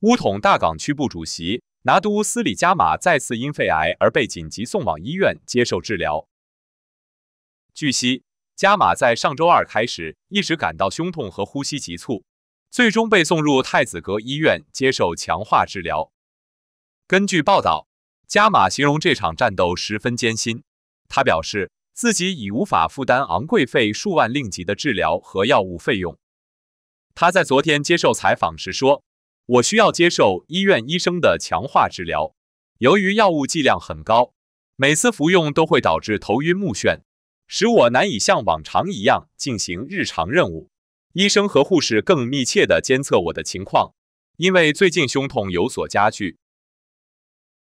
乌统大港区部主席拿督斯里加马再次因肺癌而被紧急送往医院接受治疗。据悉，加马在上周二开始一直感到胸痛和呼吸急促，最终被送入太子阁医院接受强化治疗。根据报道，加马形容这场战斗十分艰辛。他表示自己已无法负担昂贵费数万令吉的治疗和药物费用。他在昨天接受采访时说。我需要接受医院医生的强化治疗，由于药物剂量很高，每次服用都会导致头晕目眩，使我难以像往常一样进行日常任务。医生和护士更密切地监测我的情况，因为最近胸痛有所加剧。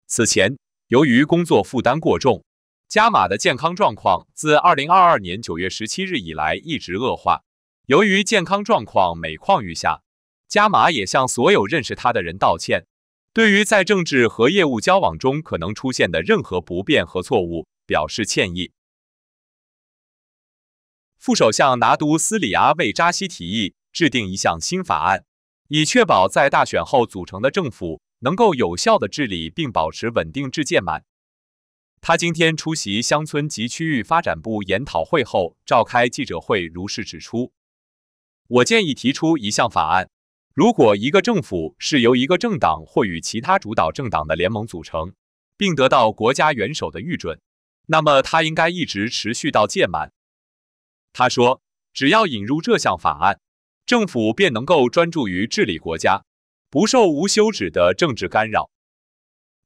此前，由于工作负担过重，加码的健康状况自2022年9月17日以来一直恶化。由于健康状况每况愈下。加马也向所有认识他的人道歉，对于在政治和业务交往中可能出现的任何不便和错误表示歉意。副首相拿督斯里阿魏扎西提议制定一项新法案，以确保在大选后组成的政府能够有效的治理并保持稳定至届满。他今天出席乡村及区域发展部研讨会后召开记者会，如是指出：“我建议提出一项法案。”如果一个政府是由一个政党或与其他主导政党的联盟组成，并得到国家元首的预准，那么它应该一直持续到届满。他说，只要引入这项法案，政府便能够专注于治理国家，不受无休止的政治干扰。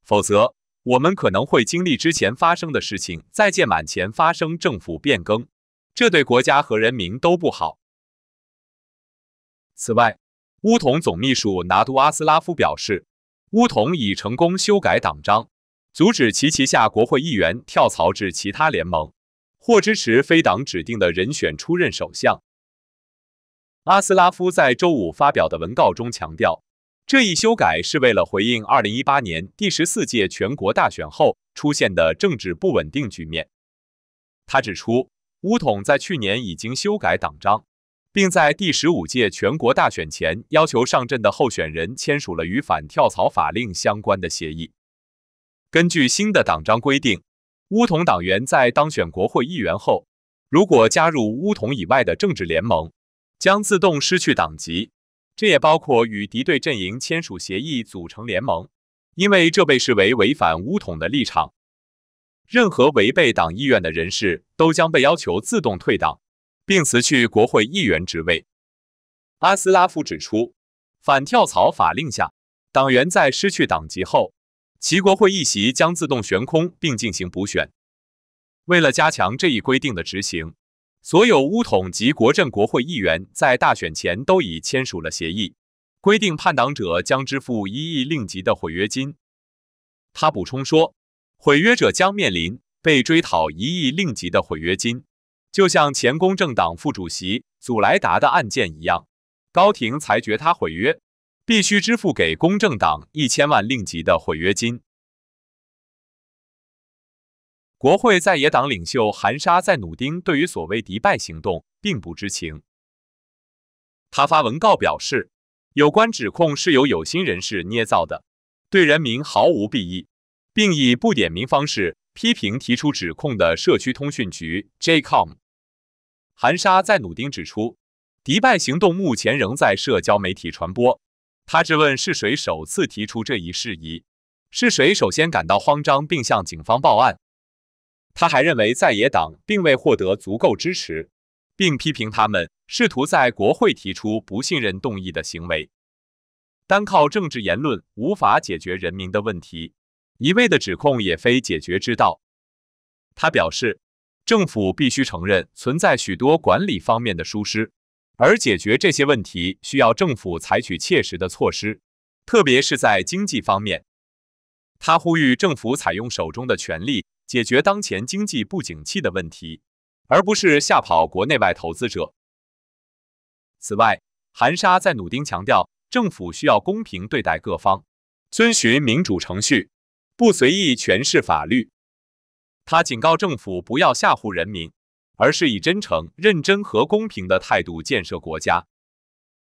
否则，我们可能会经历之前发生的事情，在届满前发生政府变更，这对国家和人民都不好。此外，乌统总秘书拿督阿斯拉夫表示，乌统已成功修改党章，阻止其旗下国会议员跳槽至其他联盟，或支持非党指定的人选出任首相。阿斯拉夫在周五发表的文告中强调，这一修改是为了回应2018年第十四届全国大选后出现的政治不稳定局面。他指出，乌统在去年已经修改党章。并在第十五届全国大选前，要求上阵的候选人签署了与反跳槽法令相关的协议。根据新的党章规定，乌统党员在当选国会议员后，如果加入乌统以外的政治联盟，将自动失去党籍。这也包括与敌对阵营签署协议组成联盟，因为这被视为违反乌统的立场。任何违背党意愿的人士都将被要求自动退党。并辞去国会议员职位。阿斯拉夫指出，反跳槽法令下，党员在失去党籍后，其国会议席将自动悬空，并进行补选。为了加强这一规定的执行，所有乌统及国政国会议员在大选前都已签署了协议，规定叛党者将支付一亿令吉的毁约金。他补充说，毁约者将面临被追讨一亿令吉的毁约金。就像前公正党副主席祖莱达的案件一样，高庭裁决他毁约，必须支付给公正党一千万令吉的毁约金。国会在野党领袖韩沙在努丁对于所谓迪拜行动并不知情，他发文告表示，有关指控是由有心人士捏造的，对人民毫无裨益，并以不点名方式批评提出指控的社区通讯局 JCOM。韩沙在努丁指出，迪拜行动目前仍在社交媒体传播。他质问是谁首次提出这一事宜，是谁首先感到慌张并向警方报案。他还认为在野党并未获得足够支持，并批评他们试图在国会提出不信任动议的行为。单靠政治言论无法解决人民的问题，一味的指控也非解决之道。他表示。政府必须承认存在许多管理方面的疏失，而解决这些问题需要政府采取切实的措施，特别是在经济方面。他呼吁政府采用手中的权力解决当前经济不景气的问题，而不是吓跑国内外投资者。此外，韩沙在努丁强调，政府需要公平对待各方，遵循民主程序，不随意诠释法律。他警告政府不要吓唬人民，而是以真诚、认真和公平的态度建设国家。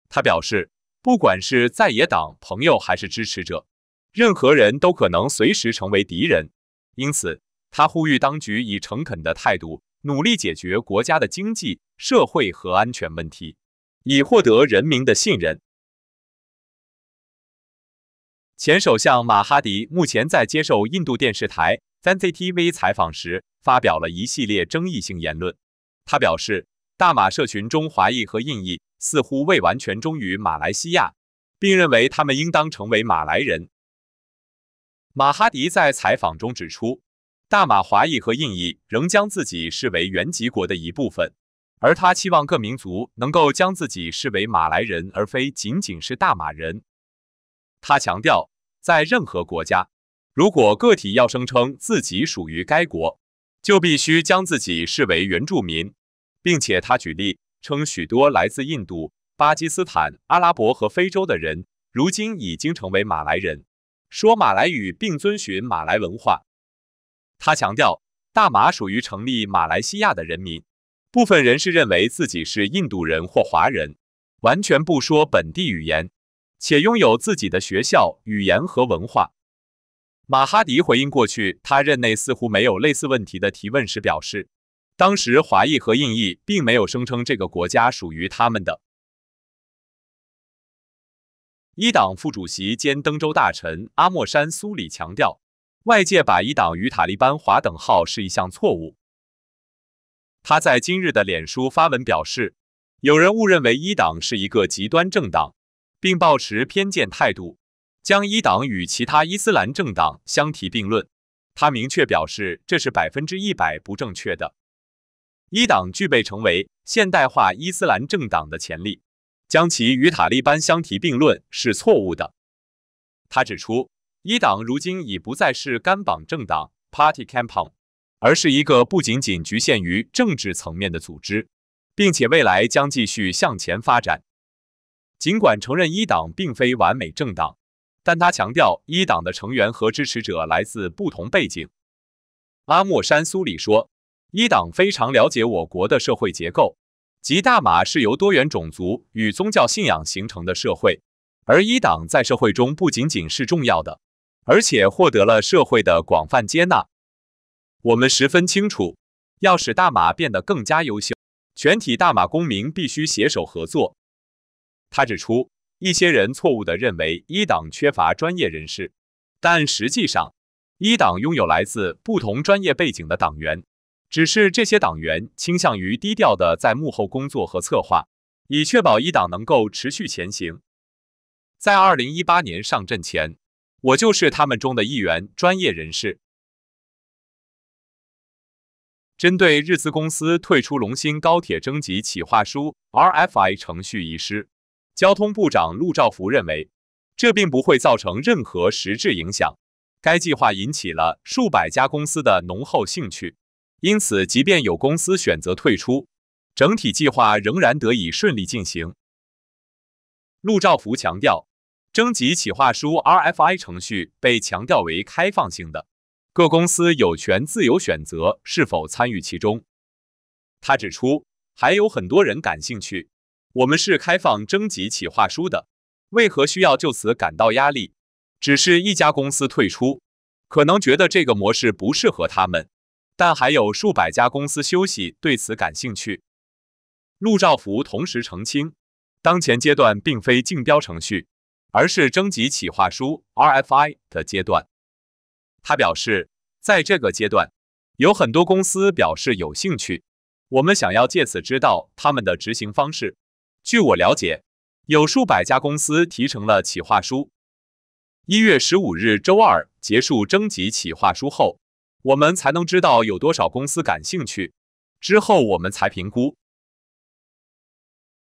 他表示，不管是在野党朋友还是支持者，任何人都可能随时成为敌人。因此，他呼吁当局以诚恳的态度努力解决国家的经济社会和安全问题，以获得人民的信任。前首相马哈迪目前在接受印度电视台。在 ZTV 采访时，发表了一系列争议性言论。他表示，大马社群中华裔和印裔似乎未完全忠于马来西亚，并认为他们应当成为马来人。马哈迪在采访中指出，大马华裔和印裔仍将自己视为原籍国的一部分，而他期望各民族能够将自己视为马来人，而非仅仅是大马人。他强调，在任何国家。如果个体要声称自己属于该国，就必须将自己视为原住民，并且他举例称许多来自印度、巴基斯坦、阿拉伯和非洲的人如今已经成为马来人，说马来语并遵循马来文化。他强调，大马属于成立马来西亚的人民。部分人士认为自己是印度人或华人，完全不说本地语言，且拥有自己的学校语言和文化。马哈迪回应过去，他任内似乎没有类似问题的提问时表示，当时华裔和印裔并没有声称这个国家属于他们的。一党副主席兼登州大臣阿莫山苏里强调，外界把一党与塔利班划等号是一项错误。他在今日的脸书发文表示，有人误认为一党是一个极端政党，并抱持偏见态度。将伊党与其他伊斯兰政党相提并论，他明确表示这是百分之一百不正确的。伊党具备成为现代化伊斯兰政党的潜力，将其与塔利班相提并论是错误的。他指出，伊党如今已不再是干绑政党 （Party Camp） 而是一个不仅仅局限于政治层面的组织，并且未来将继续向前发展。尽管承认伊党并非完美政党。但他强调，一党的成员和支持者来自不同背景。阿莫山苏里说，一党非常了解我国的社会结构，即大马是由多元种族与宗教信仰形成的社会，而一党在社会中不仅仅是重要的，而且获得了社会的广泛接纳。我们十分清楚，要使大马变得更加优秀，全体大马公民必须携手合作。他指出。一些人错误地认为一党缺乏专业人士，但实际上一党拥有来自不同专业背景的党员，只是这些党员倾向于低调地在幕后工作和策划，以确保一党能够持续前行。在二零一八年上阵前，我就是他们中的一员专业人士。针对日资公司退出龙兴高铁征集企划书 RFI 程序一事。交通部长陆兆福认为，这并不会造成任何实质影响。该计划引起了数百家公司的浓厚兴趣，因此，即便有公司选择退出，整体计划仍然得以顺利进行。陆兆福强调，征集企划书 （RFI） 程序被强调为开放性的，各公司有权自由选择是否参与其中。他指出，还有很多人感兴趣。我们是开放征集企划书的，为何需要就此感到压力？只是一家公司退出，可能觉得这个模式不适合他们，但还有数百家公司休息对此感兴趣。陆兆福同时澄清，当前阶段并非竞标程序，而是征集企划书 （RFI） 的阶段。他表示，在这个阶段，有很多公司表示有兴趣，我们想要借此知道他们的执行方式。据我了解，有数百家公司提成了企划书。一月十五日周二结束征集企划书后，我们才能知道有多少公司感兴趣。之后我们才评估。